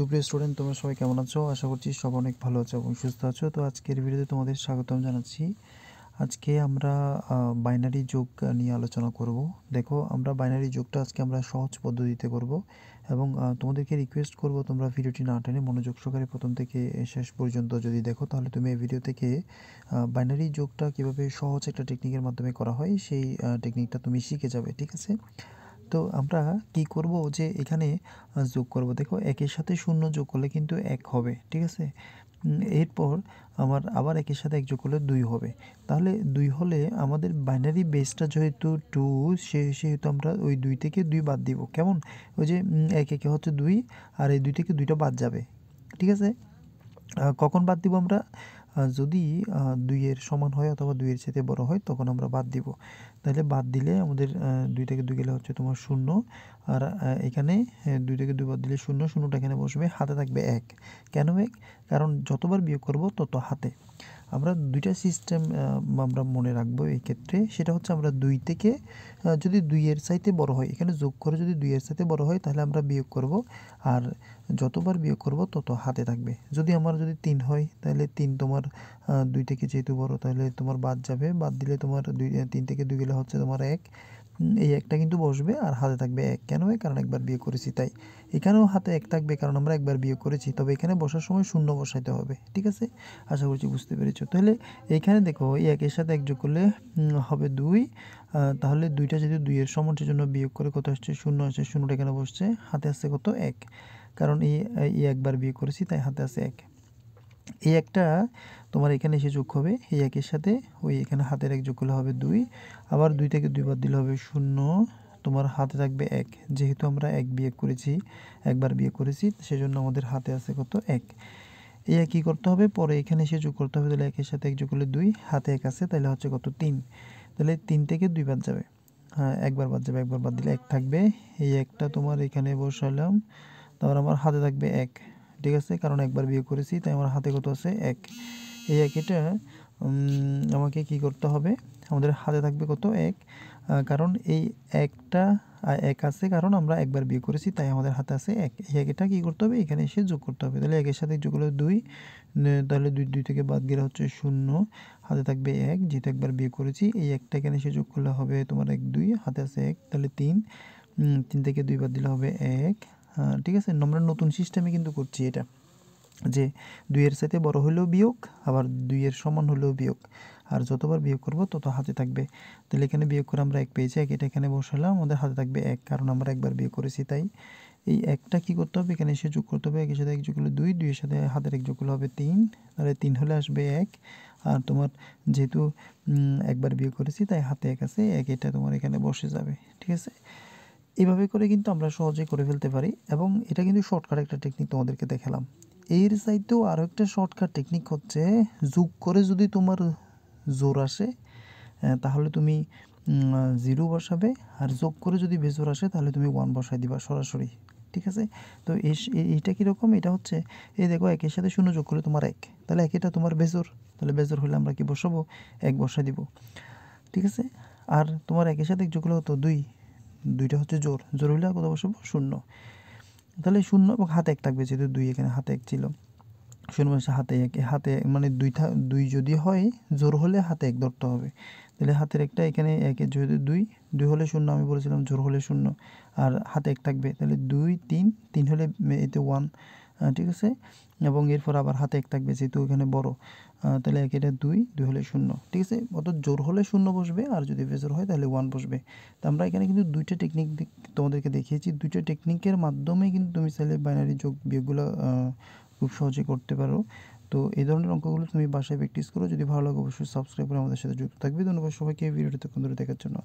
সুপ্রিয় স্টুডেন্ট তোমরা সবাই কেমন আছো আশা করছি সব অনেক ভালো আছো এবং সুস্থ আছো তো আজকের ভিডিওতে তোমাদের স্বাগতম জানাচ্ছি আজকে আমরা বাইনারি যোগ নিয়ে আলোচনা করব দেখো আমরা বাইনারি যোগটা আজকে আমরা সহজ পদ্ধতিতে করব এবং তোমাদেরকে রিকোয়েস্ট করব তোমরা ভিডিওটি না টেনে মনোযোগ সহকারে প্রথম থেকে শেষ পর্যন্ত যদি দেখো তাহলে তুমি এই ভিডিও থেকে বাইনারি যোগটা কিভাবে সহজ একটা টেকনিকের মাধ্যমে করা হয় সেই টেকনিকটা তুমি শিখে যাবে ঠিক আছে তো আমরা কি করব যে এখানে যোগ করব দেখো একের সাথে শূন্য যোগ করলে কিন্তু এক হবে ঠিক আছে এরপর আমার আবার একের সাথে এক যোগ করলে দুই হবে তাহলে দুই হলে আমাদের বাইনারি বেসটা যেহেতু টু সে সেহেতু আমরা ওই দুই থেকে দুই বাদ দিব কেমন ওই যে এক একে হচ্ছে দুই আর এই দুই থেকে দুইটা বাদ যাবে ঠিক আছে কখন বাদ দিব আমরা যদি দুইয়ের সমান হয় অথবা দুইয়ের চেয়ে বড় হয় তখন আমরা বাদ দিব তাহলে বাদ দিলে আমাদের দুই থেকে দুই গেলে হচ্ছে তোমার শূন্য আর এখানে দুই থেকে দুই বাদ দিলে শূন্য শূন্যটা এখানে বসবে হাতে থাকবে এক কেন এক কারণ যতবার বিয়োগ করব তত হাতে আমরা দুইটা সিস্টেম আমরা মনে রাখবো এই ক্ষেত্রে সেটা হচ্ছে আমরা দুই থেকে যদি দুইয়ের চাইতে বড় হয় এখানে যোগ করে যদি দুইয়ের চাইতে বড় হয় তাহলে আমরা বিয়োগ করব আর যতবার বিয়োগ করব তত হাতে থাকবে যদি আমার যদি তিন হয় তাহলে তিন তোমার দুই থেকে যেহেতু বড় তাহলে তোমার বাদ যাবে বাদ দিলে তোমার দুই তিন থেকে দুই গেলে হচ্ছে তোমার এক এই একটা কিন্তু বসবে আর হাতে থাকবে এক কেন কারণ একবার বিয়ে করেছি তাই এখানেও হাতে এক থাকবে কারণ আমরা একবার বিয়ে করেছি তবে এখানে বসার সময় শূন্য বসাইতে হবে ঠিক আছে আশা করছি বুঝতে পেরেছো তাহলে এখানে দেখো এই একের সাথে এক যোগ করলে হবে দুই তাহলে দুইটা যদি দুইয়ের সমষ্টির জন্য বিয়োগ করে কত আসছে শূন্য আসছে শূন্যটা এখানে বসছে হাতে আসছে কত এক কারণ এই একবার বিয়ে করেছি তাই হাতে আছে এক এই একটা তোমার এখানে এসে যোগ হবে এই একের সাথে ওই এখানে হাতের এক যোগ করলে হবে দুই আবার দুই থেকে দুইবার দিলে হবে শূন্য তোমার হাতে থাকবে এক যেহেতু আমরা এক বিয়ে করেছি একবার বিয়ে করেছি সেজন্য আমাদের হাতে আছে কত এক এই একই করতে হবে পরে এখানে এসে যোগ করতে হবে তাহলে একের সাথে এক যোগ করলে দুই হাতে এক আছে তাহলে হচ্ছে কত তিন তাহলে তিন থেকে দুই বাদ যাবে হ্যাঁ একবার বাদ যাবে একবার বাদ দিলে এক থাকবে এই একটা তোমার এখানে বসালাম তাহলে আমার হাতে থাকবে এক ঠিক আছে কারণ একবার বিয়ে করেছি তাই আমার হাতে কত আছে এক এই এটা আমাকে কি করতে হবে আমাদের হাতে থাকবে কত এক কারণ এই একটা এক আছে কারণ আমরা একবার বিয়ে করেছি তাই আমাদের হাতে আছে এক এই একটা কী করতে হবে এখানে এসে যোগ করতে হবে তাহলে একের সাথে যোগ হলো দুই তাহলে দুই দুই থেকে বাদ গেলে হচ্ছে শূন্য হাতে থাকবে এক যেহেতু একবার বিয়ে করেছি এই একটা এখানে এসে যোগ করলে হবে তোমার এক দুই হাতে আছে এক তাহলে তিন তিন থেকে দুই বাদ দিলে হবে এক ঠিক আছে আমরা নতুন সিস্টেমে কিন্তু করছি এটা যে দুইয়ের সাথে বড় হলেও বিয়োগ আবার দুইয়ের সমান হলেও বিয়োগ আর যতবার বিয়োগ করব তত হাতে থাকবে তাহলে এখানে বিয়োগ করে আমরা এক পেয়েছি এক এটা এখানে বসালাম আমাদের হাতে থাকবে এক কারণ আমরা একবার বিয়োগ করেছি তাই এই একটা কি করতে হবে এখানে এসে যোগ করতে হবে একের সাথে এক যোগ হলে দুই দুইয়ের সাথে হাতের এক যোগ হলে হবে তিন আর তিন হলে আসবে এক আর তোমার যেহেতু একবার বিয়োগ করেছি তাই হাতে এক আছে এক এটা তোমার এখানে বসে যাবে ঠিক আছে এইভাবে করে কিন্তু আমরা সহজে করে ফেলতে পারি এবং এটা কিন্তু শর্টকাট একটা টেকনিক তোমাদেরকে দেখালাম এর সাইতেও আরও একটা শর্টকাট টেকনিক হচ্ছে যোগ করে যদি তোমার জোর আসে তাহলে তুমি জিরো বসাবে আর যোগ করে যদি বেজোর আসে তাহলে তুমি ওয়ান বসাই দিবা সরাসরি ঠিক আছে তো এইটা কীরকম এটা হচ্ছে এই দেখো একের সাথে শূন্য যোগ করে তোমার এক তাহলে এটা তোমার বেজোর তাহলে বেজোর হলে আমরা কি বসাবো এক বসাই দিব ঠিক আছে আর তোমার একের সাথে যোগ করলে হতো দুই দুইটা হচ্ছে জোর জোর হলে কত বসবো শূন্য তাহলে শূন্য এবং হাতে এক থাকবে যেহেতু দুই এখানে হাতে এক ছিল শূন্য বসে হাতে এক হাতে মানে দুই দুই যদি হয় জোর হলে হাতে এক ধরতে হবে তাহলে হাতের একটা এখানে একে যদি দুই দুই হলে শূন্য আমি বলেছিলাম জোর হলে শূন্য আর হাতে এক থাকবে তাহলে দুই তিন তিন হলে এতে ওয়ান ঠিক আছে এবং এরপর আবার হাতে এক থাকবে যেহেতু এখানে বড় তাহলে এক এটা দুই দুই হলে শূন্য ঠিক আছে অত জোর হলে শূন্য বসবে আর যদি বেজোর হয় তাহলে ওয়ান বসবে তো আমরা এখানে কিন্তু দুইটা টেকনিক তোমাদেরকে দেখিয়েছি দুইটা টেকনিকের মাধ্যমে কিন্তু তুমি চাইলে বাইনারি যোগ বিয়োগগুলো খুব সহজে করতে পারো তো এই ধরনের অঙ্কগুলো তুমি বাসায় প্র্যাকটিস করো যদি ভালো লাগে অবশ্যই সাবস্ক্রাইব করে আমাদের সাথে যুক্ত থাকবে ধন্যবাদ সবাইকে ভিডিওটিতে ভিডিওটা তখন দেখার জন্য